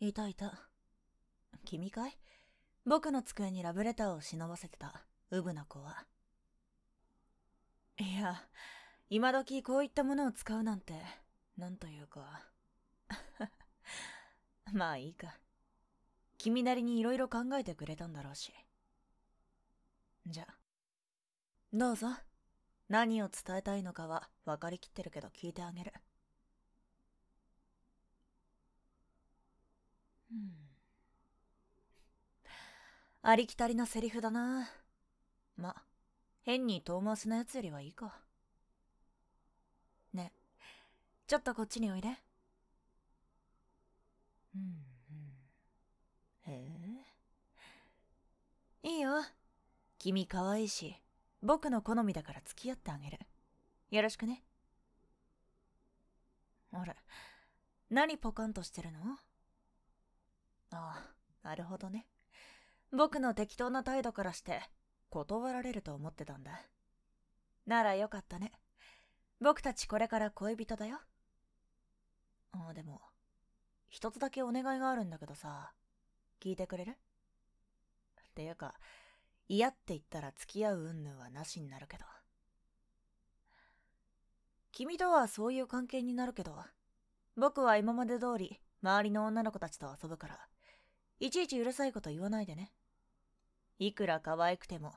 いたいた。君かい僕の机にラブレターを忍ばせてた、ウブな子は。いや、今時こういったものを使うなんて、なんというか。まあいいか。君なりに色々考えてくれたんだろうし。じゃ。どうぞ。何を伝えたいのかは分かりきってるけど聞いてあげる。ありきたりなセリフだな。ま、変に遠回しなやつよりはいいか。ね、ちょっとこっちにおいで。うん、うん。へえ。いいよ。君可愛いし、僕の好みだから付き合ってあげる。よろしくね。あれ、何ポカンとしてるのああ、なるほどね。僕の適当な態度からして、断られると思ってたんだ。ならよかったね。僕たちこれから恋人だよ。あでも、一つだけお願いがあるんだけどさ、聞いてくれるっていうか、嫌って言ったら付き合う云々はなしになるけど。君とはそういう関係になるけど、僕は今まで通り周りの女の子たちと遊ぶから、いちいちうるさいこと言わないでね。いくら可愛くても、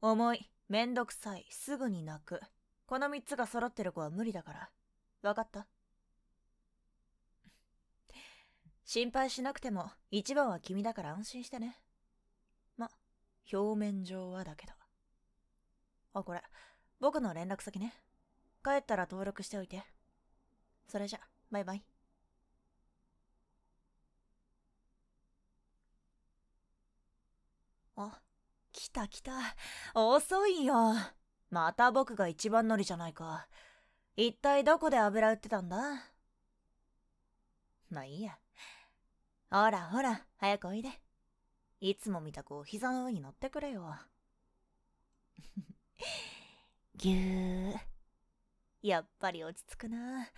重い、めんどくさい、すぐに泣く。この三つが揃ってる子は無理だから。わかった心配しなくても、一番は君だから安心してね。ま、表面上はだけど。あ、これ、僕の連絡先ね。帰ったら登録しておいて。それじゃ、バイバイ。あ、来た来た。遅いよ。また僕が一番乗りじゃないか。一体どこで油売ってたんだまあいいや。ほらほら、早くおいで。いつも見たくお膝の上に乗ってくれよ。ぎゅー。やっぱり落ち着くな。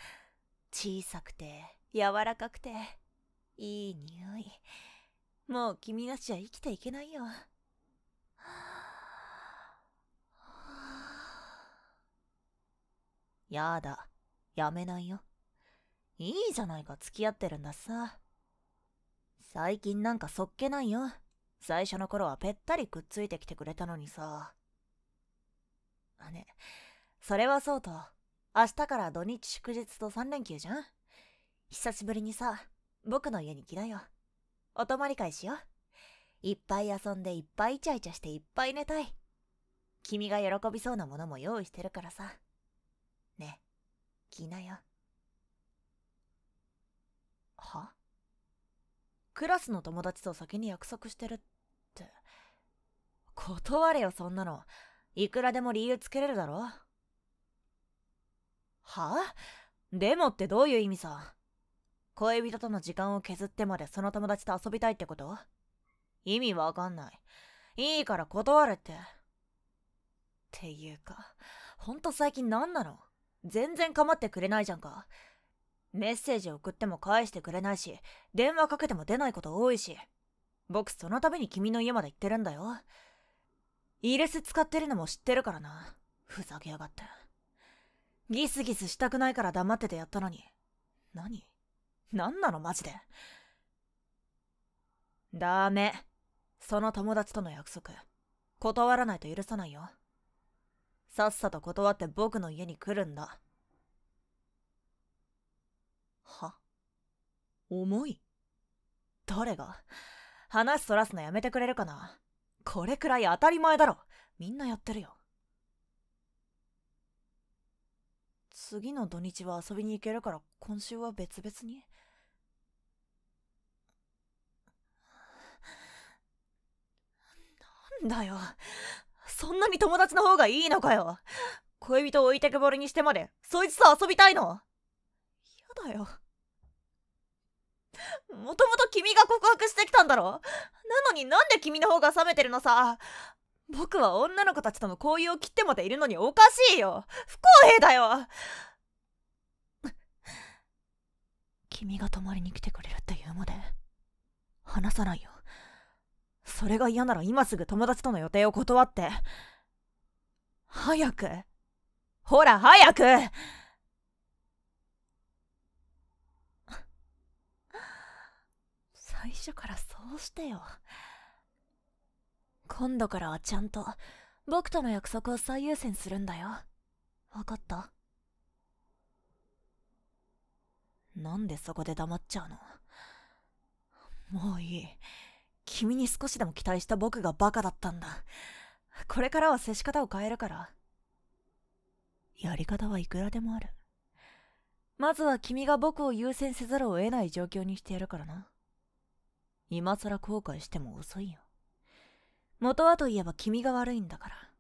小さくて、柔らかくて、いい匂い。もう君なしじゃ生きていけないよ。やだ、やめないよ。いいじゃないか、付き合ってるんださ。最近なんかそっけないよ。最初の頃はぺったりくっついてきてくれたのにさ。あね、それはそうと、明日から土日祝日と3連休じゃん久しぶりにさ、僕の家に来なよ。お泊まり会しよう。いっぱい遊んでいっぱいイチャイチャしていっぱい寝たい。君が喜びそうなものも用意してるからさ。ね来なよはクラスの友達と先に約束してるって断れよそんなのいくらでも理由つけれるだろはあでもってどういう意味さ恋人との時間を削ってまでその友達と遊びたいってこと意味わかんないいいから断れってっていうかほんと最近何なの全然構ってくれないじゃんか。メッセージ送っても返してくれないし、電話かけても出ないこと多いし。僕そのために君の家まで行ってるんだよ。イレス使ってるのも知ってるからな。ふざけやがって。ギスギスしたくないから黙っててやったのに。何何なのマジで。ダメ。その友達との約束。断らないと許さないよ。さっさと断って僕の家に来るんだ。は重い誰が話そらすのやめてくれるかなこれくらい当たり前だろみんなやってるよ。次の土日は遊びに行けるから今週は別々になんだよそんなに友達の方がいいのかよ恋人を置いてくぼりにしてまでそいつと遊びたいの嫌だよもともと君が告白してきたんだろなのになんで君の方が冷めてるのさ僕は女の子たちとの交友を切ってまでいるのにおかしいよ不公平だよ君が泊まりに来てくれるって言うまで話さないよそれが嫌なら今すぐ友達との予定を断って早くほら早く最初からそうしてよ今度からはちゃんと僕との約束を最優先するんだよ分かったなんでそこで黙っちゃうのもういい君に少しでも期待した僕がバカだったんだ。これからは接し方を変えるから。やり方はいくらでもある。まずは君が僕を優先せざるを得ない状況にしてやるからな。今更後悔しても遅いよ。元はといえば君が悪いんだから。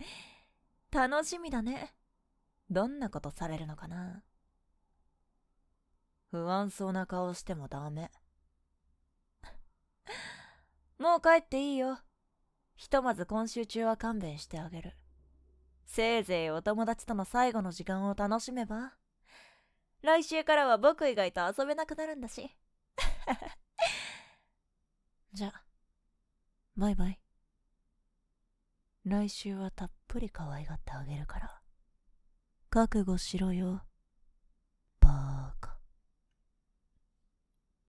楽しみだね。どんなことされるのかな。不安そうな顔してもダメ。もう帰っていいよ。ひとまず今週中は勘弁してあげる。せいぜいお友達との最後の時間を楽しめば。来週からは僕以外と遊べなくなるんだし。じゃ、バイバイ。来週はたっぷり可愛がってあげるから。覚悟しろよ。